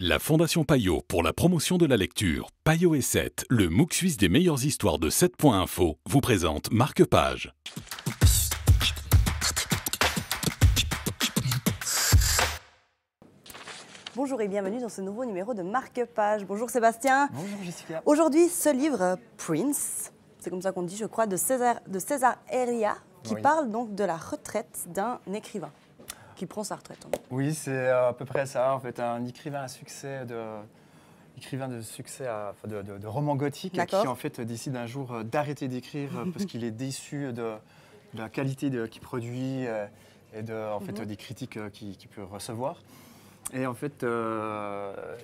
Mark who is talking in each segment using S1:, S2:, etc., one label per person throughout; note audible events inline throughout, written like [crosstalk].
S1: La Fondation Payot pour la promotion de la lecture, Payot et 7, le MOOC suisse des meilleures histoires de 7.info, vous présente Marque Page. Bonjour et bienvenue dans ce nouveau numéro de Marque Page. Bonjour Sébastien. Bonjour Jessica. Aujourd'hui, ce livre, Prince, c'est comme ça qu'on dit, je crois, de César, de César Heria, qui parle donc de la retraite d'un écrivain qui prend sa retraite.
S2: Oui, c'est euh, à peu près ça. En fait, un écrivain à succès de écrivain de succès, de, romans gothiques, qui en fait décide un jour euh, d'arrêter d'écrire euh, parce qu'il est déçu de, la qualité qu'il produit et de, en fait, mhm. des critiques qu'il peut recevoir. Et en fait,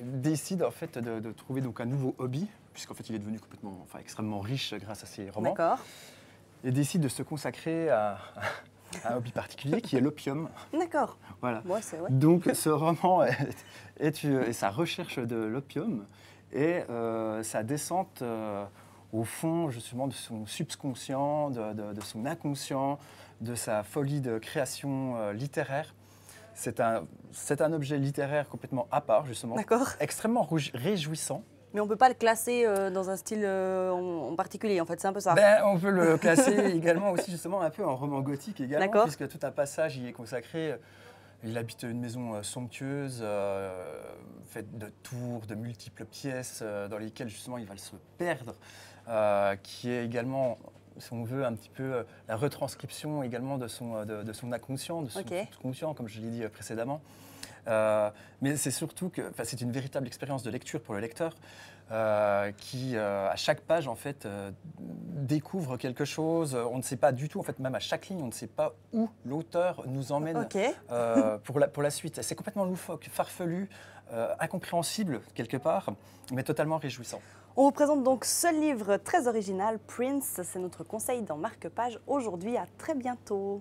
S2: décide en fait de, trouver donc un nouveau hobby, puisqu'en fait il est devenu complètement, enfin, extrêmement riche grâce à ses romans. Et décide de se consacrer à, un [laughs] hobby particulier qui est l'opium. D'accord. Voilà. Donc ce roman [laughs] est, sa recherche de l'opium et euh, sa descente euh, au fond justement de son subconscient, de, son inconscient, de sa folie de création euh, littéraire. C'est un, un objet littéraire complètement à part justement, extrêmement réjouissant.
S1: Mais on ne peut pas le classer euh, dans un style euh, en, particulier, en fait, c'est un peu ça. Ben, on peut le classer [laughs]
S2: également aussi, justement, un peu en roman gothique également, puisque tout un passage y est consacré. Il habite une maison euh, somptueuse, faite de tours, de multiples pièces, dans lesquelles justement il va se perdre, qui est également si on veut, un petit peu la retranscription également de son, de, son inconscient, de son conscient, comme je l'ai dit précédemment. Euh, mais c'est surtout que c'est une véritable expérience de lecture pour le lecteur euh, qui, euh, à chaque page, en fait, découvre quelque chose. On ne sait pas du tout, en fait, même à chaque ligne, on ne sait pas où l'auteur nous emmène pour, la, pour la suite. C'est complètement loufoque, farfelu, incompréhensible quelque part, mais totalement réjouissant.
S1: On vous présente donc ce livre très original, Prince. C'est notre conseil dans Marque-Page aujourd'hui. À très bientôt.